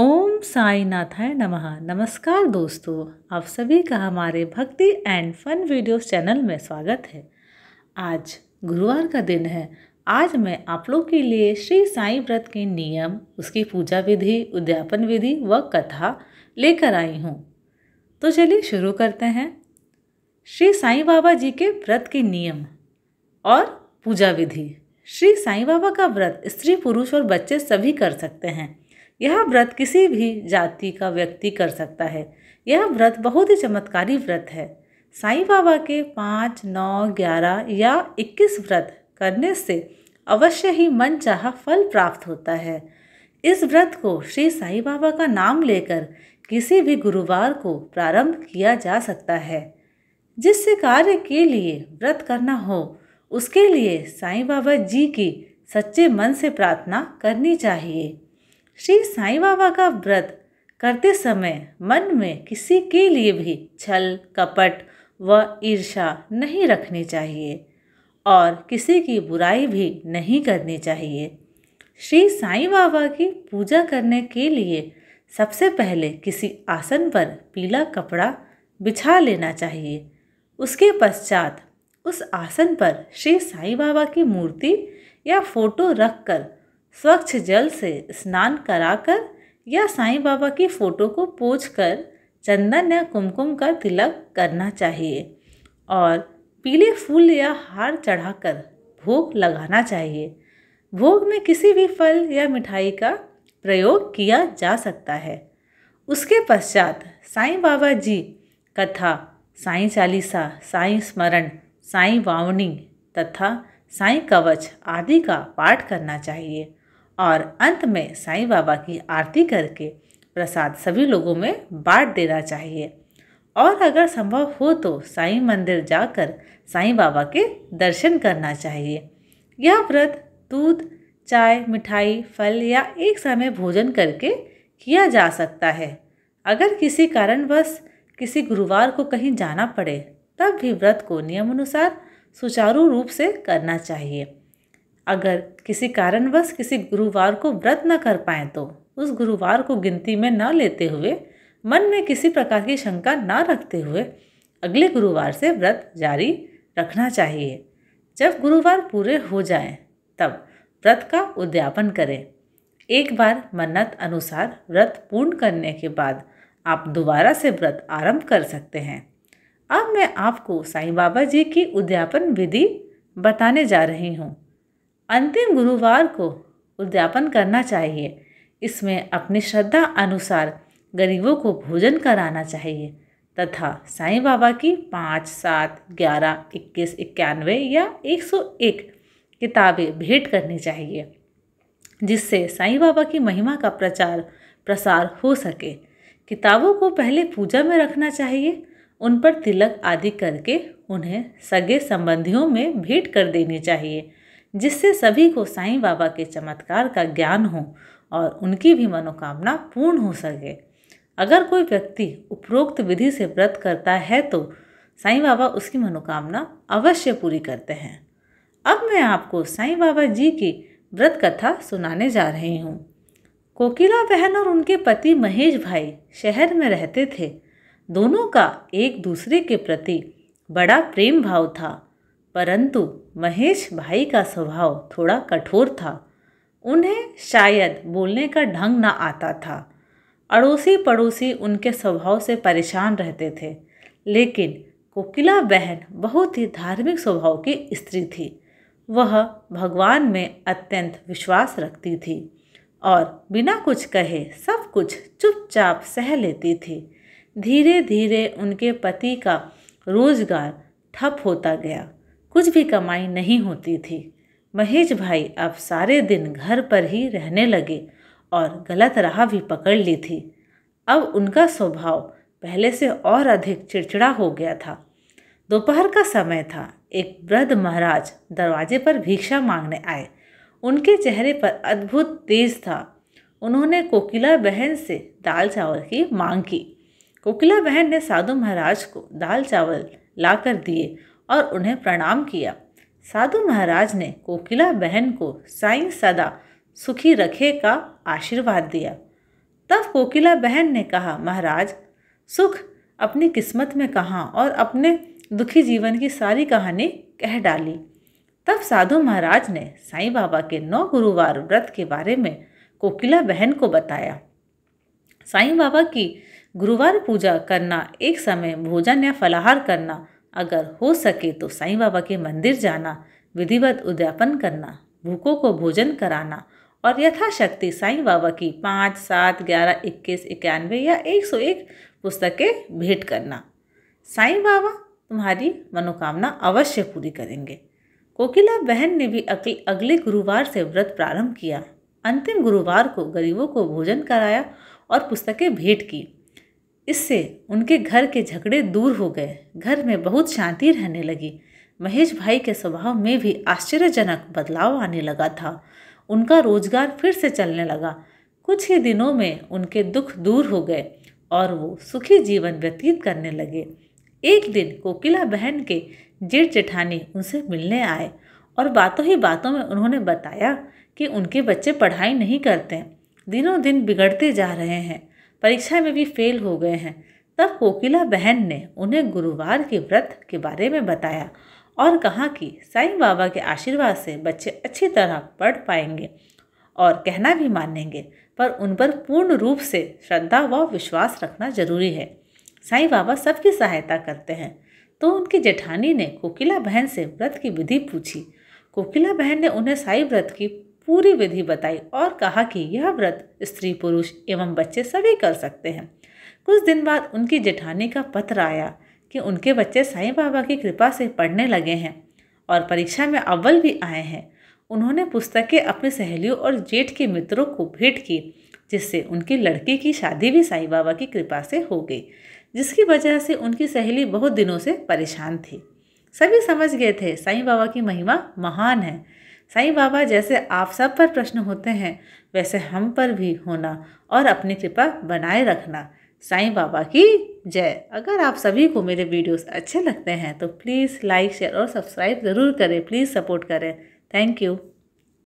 ओम साई नाथाय नमः नमस्कार दोस्तों आप सभी का हमारे भक्ति एंड फन वीडियोस चैनल में स्वागत है आज गुरुवार का दिन है आज मैं आप लोग के लिए श्री साई व्रत के नियम उसकी पूजा विधि उद्यापन विधि व कथा लेकर आई हूँ तो चलिए शुरू करते हैं श्री साई बाबा जी के व्रत के नियम और पूजा विधि श्री साई बाबा का व्रत स्त्री पुरुष और बच्चे सभी कर सकते हैं यह व्रत किसी भी जाति का व्यक्ति कर सकता है यह व्रत बहुत ही चमत्कारी व्रत है साईं बाबा के पाँच नौ ग्यारह या इक्कीस व्रत करने से अवश्य ही मन चाह फल प्राप्त होता है इस व्रत को श्री साईं बाबा का नाम लेकर किसी भी गुरुवार को प्रारंभ किया जा सकता है जिस कार्य के लिए व्रत करना हो उसके लिए साईं बाबा जी की सच्चे मन से प्रार्थना करनी चाहिए श्री साईं बाबा का व्रत करते समय मन में किसी के लिए भी छल कपट व ईर्षा नहीं रखनी चाहिए और किसी की बुराई भी नहीं करनी चाहिए श्री साईं बाबा की पूजा करने के लिए सबसे पहले किसी आसन पर पीला कपड़ा बिछा लेना चाहिए उसके पश्चात उस आसन पर श्री साईं बाबा की मूर्ति या फोटो रखकर स्वच्छ जल से स्नान कराकर या साईं बाबा की फ़ोटो को पोछ कर चंदन या कुमकुम का तिलक करना चाहिए और पीले फूल या हार चढ़ाकर भोग लगाना चाहिए भोग में किसी भी फल या मिठाई का प्रयोग किया जा सकता है उसके पश्चात साईं बाबा जी कथा साईं चालीसा साईं स्मरण साईं वावनी तथा साईं कवच आदि का पाठ करना चाहिए और अंत में साईं बाबा की आरती करके प्रसाद सभी लोगों में बांट देना चाहिए और अगर संभव हो तो साईं मंदिर जाकर साईं बाबा के दर्शन करना चाहिए यह व्रत दूध चाय मिठाई फल या एक समय भोजन करके किया जा सकता है अगर किसी कारणवश किसी गुरुवार को कहीं जाना पड़े तब भी व्रत को नियमानुसार सुचारू रूप से करना चाहिए अगर किसी कारणवश किसी गुरुवार को व्रत न कर पाएँ तो उस गुरुवार को गिनती में न लेते हुए मन में किसी प्रकार की शंका न रखते हुए अगले गुरुवार से व्रत जारी रखना चाहिए जब गुरुवार पूरे हो जाएं, तब व्रत का उद्यापन करें एक बार मन्नत अनुसार व्रत पूर्ण करने के बाद आप दोबारा से व्रत आरंभ कर सकते हैं अब मैं आपको साईं बाबा जी की उद्यापन विधि बताने जा रही हूँ अंतिम गुरुवार को उद्यापन करना चाहिए इसमें अपनी श्रद्धा अनुसार गरीबों को भोजन कराना चाहिए तथा साईं बाबा की पाँच सात ग्यारह इक्कीस इक्यानवे या एक सौ एक किताबें भेंट करनी चाहिए जिससे साईं बाबा की महिमा का प्रचार प्रसार हो सके किताबों को पहले पूजा में रखना चाहिए उन पर तिलक आदि करके उन्हें सगे संबंधियों में भेंट कर देनी चाहिए जिससे सभी को साईं बाबा के चमत्कार का ज्ञान हो और उनकी भी मनोकामना पूर्ण हो सके अगर कोई व्यक्ति उपरोक्त विधि से व्रत करता है तो साईं बाबा उसकी मनोकामना अवश्य पूरी करते हैं अब मैं आपको साईं बाबा जी की व्रत कथा सुनाने जा रही हूँ कोकिला बहन और उनके पति महेश भाई शहर में रहते थे दोनों का एक दूसरे के प्रति बड़ा प्रेम भाव था परंतु महेश भाई का स्वभाव थोड़ा कठोर था उन्हें शायद बोलने का ढंग ना आता था अड़ोसी पड़ोसी उनके स्वभाव से परेशान रहते थे लेकिन कोकिला बहन बहुत ही धार्मिक स्वभाव की स्त्री थी वह भगवान में अत्यंत विश्वास रखती थी और बिना कुछ कहे सब कुछ चुपचाप सह लेती थी धीरे धीरे उनके पति का रोजगार ठप होता गया कुछ भी कमाई नहीं होती थी महेश भाई अब सारे दिन घर पर ही रहने लगे और गलत राह भी पकड़ ली थी अब उनका स्वभाव पहले से और अधिक चिड़चिड़ा हो गया था दोपहर का समय था एक वृद्ध महाराज दरवाजे पर भिक्षा मांगने आए उनके चेहरे पर अद्भुत तेज था उन्होंने कोकिला बहन से दाल चावल की मांग की कोकिला बहन ने साधु महाराज को दाल चावल लाकर दिए और उन्हें प्रणाम किया साधु महाराज ने कोकिला बहन को साईं सदा सुखी रखे का आशीर्वाद दिया तब कोकिला बहन ने कहा महाराज सुख अपनी किस्मत में कहा और अपने दुखी जीवन की सारी कहानी कह डाली तब साधु महाराज ने साईं बाबा के नौ गुरुवार व्रत के बारे में कोकिला बहन को बताया साईं बाबा की गुरुवार पूजा करना एक समय भोजन या फलाहार करना अगर हो सके तो साईं बाबा के मंदिर जाना विधिवत उद्यापन करना भूखों को भोजन कराना और यथाशक्ति साईं बाबा की पाँच सात ग्यारह इक्कीस इक्यानवे या एक सौ एक पुस्तकें भेंट करना साईं बाबा तुम्हारी मनोकामना अवश्य पूरी करेंगे कोकिला बहन ने भी अगले अगले गुरुवार से व्रत प्रारंभ किया अंतिम गुरुवार को गरीबों को भोजन कराया और पुस्तकें भेंट की इससे उनके घर के झगड़े दूर हो गए घर में बहुत शांति रहने लगी महेश भाई के स्वभाव में भी आश्चर्यजनक बदलाव आने लगा था उनका रोजगार फिर से चलने लगा कुछ ही दिनों में उनके दुख दूर हो गए और वो सुखी जीवन व्यतीत करने लगे एक दिन कोकिला बहन के जेठ जेठानी उनसे मिलने आए और बातों ही बातों में उन्होंने बताया कि उनके बच्चे पढ़ाई नहीं करते दिनों दिन बिगड़ते जा रहे हैं परीक्षा में भी फेल हो गए हैं तब कोकिला बहन ने उन्हें गुरुवार के व्रत के बारे में बताया और कहा कि साईं बाबा के आशीर्वाद से बच्चे अच्छी तरह पढ़ पाएंगे और कहना भी मानेंगे पर उन पर पूर्ण रूप से श्रद्धा व विश्वास रखना जरूरी है साईं बाबा सबकी सहायता करते हैं तो उनकी जेठानी ने कोकिला बहन से व्रत की विधि पूछी कोकिला बहन ने उन्हें साई व्रत की पूरी विधि बताई और कहा कि यह व्रत स्त्री पुरुष एवं बच्चे सभी कर सकते हैं कुछ दिन बाद उनकी जेठानी का पत्र आया कि उनके बच्चे साईं बाबा की कृपा से पढ़ने लगे हैं और परीक्षा में अव्वल भी आए हैं उन्होंने पुस्तकें अपनी सहेलियों और जेठ के मित्रों को भेंट की जिससे उनकी लड़की की शादी भी साईं बाबा की कृपा से हो गई जिसकी वजह से उनकी सहेली बहुत दिनों से परेशान थी सभी समझ गए थे साईं बाबा की महिमा महान है साईं बाबा जैसे आप सब पर प्रश्न होते हैं वैसे हम पर भी होना और अपनी कृपा बनाए रखना साईं बाबा की जय अगर आप सभी को मेरे वीडियोस अच्छे लगते हैं तो प्लीज़ लाइक शेयर और सब्सक्राइब ज़रूर करें प्लीज़ सपोर्ट करें थैंक यू